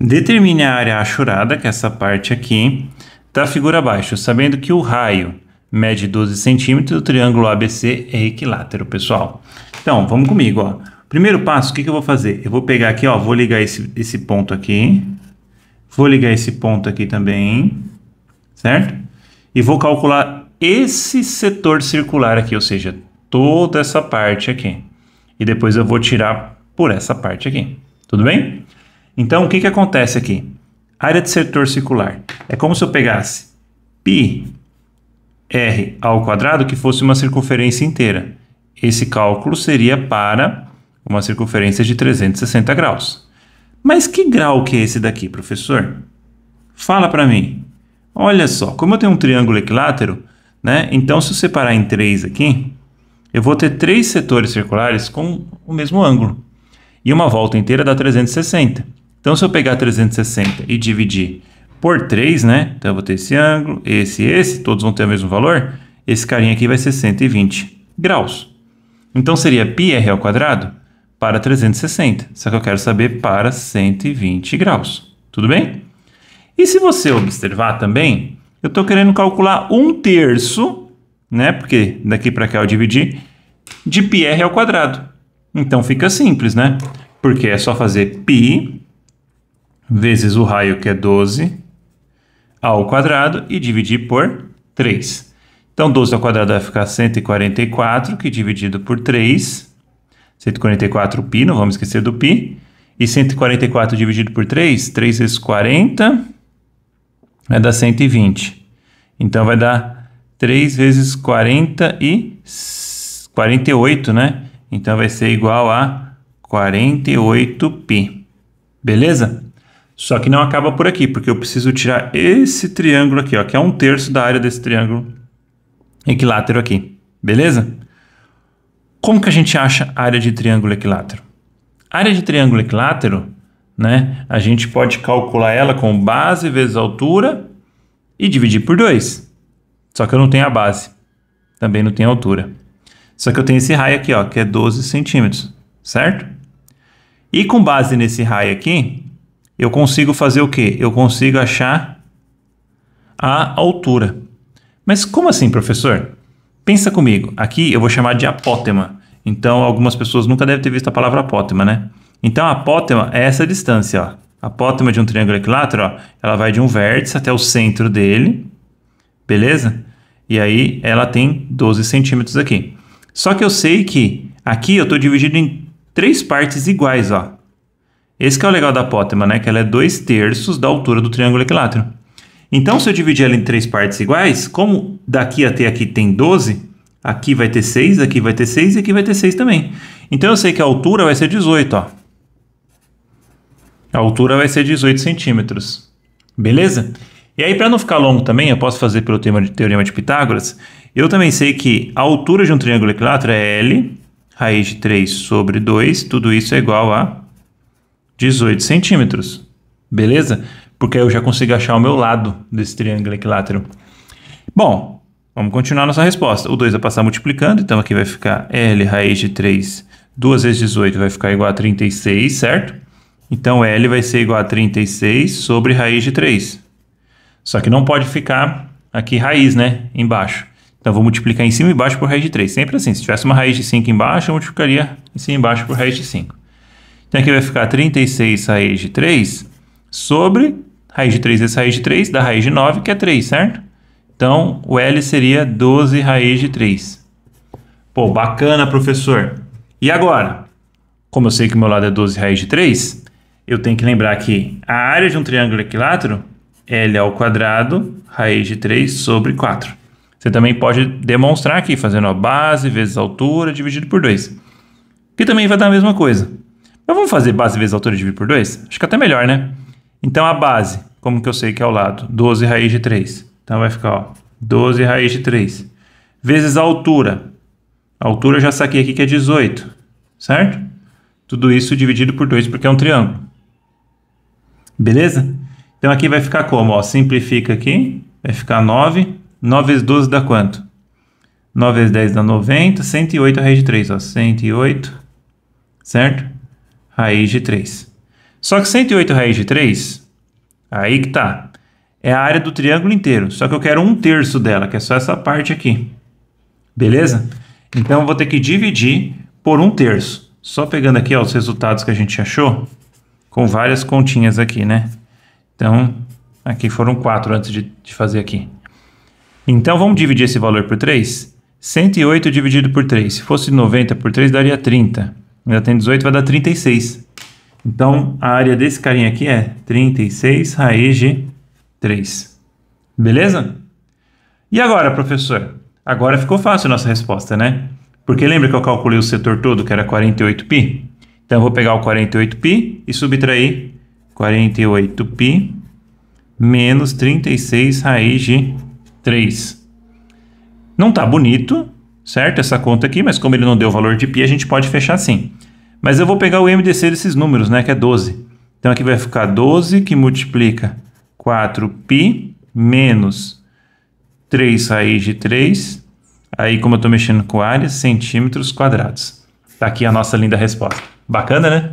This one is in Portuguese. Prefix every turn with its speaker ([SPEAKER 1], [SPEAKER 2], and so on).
[SPEAKER 1] Determine a área achurada, que é essa parte aqui, da tá figura abaixo, sabendo que o raio mede 12 centímetros, o triângulo ABC é equilátero, pessoal. Então, vamos comigo, ó. Primeiro passo, o que, que eu vou fazer? Eu vou pegar aqui, ó, vou ligar esse, esse ponto aqui, vou ligar esse ponto aqui também, certo? E vou calcular esse setor circular aqui, ou seja, toda essa parte aqui. E depois eu vou tirar por essa parte aqui, tudo bem? Então, o que, que acontece aqui? Área de setor circular. É como se eu pegasse π r ao quadrado que fosse uma circunferência inteira. Esse cálculo seria para uma circunferência de 360 graus. Mas que grau que é esse daqui, professor? Fala para mim. Olha só, como eu tenho um triângulo equilátero, né? Então, se eu separar em três aqui, eu vou ter três setores circulares com o mesmo ângulo. E uma volta inteira dá 360. Então, se eu pegar 360 e dividir por 3, né? Então, eu vou ter esse ângulo, esse e esse, todos vão ter o mesmo valor. Esse carinha aqui vai ser 120 graus. Então, seria πr ao quadrado para 360, só que eu quero saber para 120 graus. Tudo bem? E se você observar também, eu estou querendo calcular um terço, né? Porque daqui para cá eu dividi, de πr ao quadrado. Então fica simples, né? Porque é só fazer π vezes o raio que é 12 ao quadrado e dividir por 3. Então 12 ao quadrado vai ficar 144, que dividido por 3, 144 π, não vamos esquecer do π, e 144 dividido por 3, 3 vezes 40 vai dar 120. Então vai dar 3 vezes 40 e 48, né? Então vai ser igual a 48 π. Beleza? Só que não acaba por aqui, porque eu preciso tirar esse triângulo aqui, ó, que é um terço da área desse triângulo equilátero aqui, beleza? Como que a gente acha a área de triângulo equilátero? A área de triângulo equilátero, né, a gente pode calcular ela com base vezes altura e dividir por 2. Só que eu não tenho a base, também não tenho altura. Só que eu tenho esse raio aqui, ó, que é 12 centímetros, certo? E com base nesse raio aqui, eu consigo fazer o quê? Eu consigo achar a altura. Mas como assim, professor? Pensa comigo. Aqui eu vou chamar de apótema. Então, algumas pessoas nunca devem ter visto a palavra apótema, né? Então, a apótema é essa distância, ó. A apótema de um triângulo equilátero, ó, ela vai de um vértice até o centro dele, beleza? E aí, ela tem 12 centímetros aqui. Só que eu sei que aqui eu estou dividido em três partes iguais, ó. Esse que é o legal da apótema, né? Que ela é 2 terços da altura do triângulo equilátero. Então, se eu dividir ela em três partes iguais, como daqui até aqui tem 12, aqui vai ter 6, aqui vai ter 6 e aqui vai ter 6 também. Então, eu sei que a altura vai ser 18, ó. A altura vai ser 18 centímetros. Beleza? E aí, para não ficar longo também, eu posso fazer pelo tema de, teorema de Pitágoras. Eu também sei que a altura de um triângulo equilátero é L, raiz de 3 sobre 2. Tudo isso é igual a 18 centímetros, beleza? Porque aí eu já consigo achar o meu lado desse triângulo equilátero. Bom, vamos continuar nossa resposta. O 2 vai passar multiplicando, então aqui vai ficar L raiz de 3, 2 vezes 18 vai ficar igual a 36, certo? Então L vai ser igual a 36 sobre raiz de 3. Só que não pode ficar aqui raiz, né? Embaixo. Então, vou multiplicar em cima e embaixo por raiz de 3. Sempre assim, se tivesse uma raiz de 5 embaixo, eu multiplicaria em cima e embaixo por raiz de 5. Então aqui vai ficar 36 raiz de 3 sobre raiz de 3 vezes raiz de 3 da raiz de 9, que é 3, certo? Então o L seria 12 raiz de 3. Pô, bacana, professor. E agora? Como eu sei que o meu lado é 12 raiz de 3, eu tenho que lembrar que a área de um triângulo equilátero é L ao quadrado, raiz de 3 sobre 4. Você também pode demonstrar aqui, fazendo a base vezes a altura dividido por 2. Que também vai dar a mesma coisa. Então vamos fazer base vezes altura dividido por 2? Acho que é até melhor, né? Então a base, como que eu sei que é o lado? 12 raiz de 3. Então vai ficar ó, 12 raiz de 3. Vezes a altura. A altura eu já saquei aqui que é 18, certo? Tudo isso dividido por 2 porque é um triângulo. Beleza? Então aqui vai ficar como? Ó, simplifica aqui, vai ficar 9. 9 vezes 12 dá quanto? 9 vezes 10 dá 90, 108 raiz de 3, ó, 108, certo? raiz de 3. Só que 108 raiz de 3, aí que tá. É a área do triângulo inteiro. Só que eu quero um terço dela, que é só essa parte aqui. Beleza? Então eu vou ter que dividir por um terço. Só pegando aqui ó, os resultados que a gente achou, com várias continhas aqui, né? Então, aqui foram 4 antes de, de fazer aqui. Então vamos dividir esse valor por 3? 108 dividido por 3. Se fosse 90 por 3, daria 30 já tem 18, vai dar 36. Então, a área desse carinha aqui é 36 raiz de 3. Beleza? E agora, professor? Agora ficou fácil a nossa resposta, né? Porque lembra que eu calculei o setor todo, que era 48π? Então, eu vou pegar o 48π e subtrair 48π menos 36 raiz de 3. Não está bonito, certo? Essa conta aqui, mas como ele não deu o valor de π, a gente pode fechar assim. Mas eu vou pegar o MDC desses números, né, que é 12. Então aqui vai ficar 12 que multiplica 4π menos 3 raiz de 3. Aí, como eu estou mexendo com áreas, centímetros quadrados. Está aqui a nossa linda resposta. Bacana, né?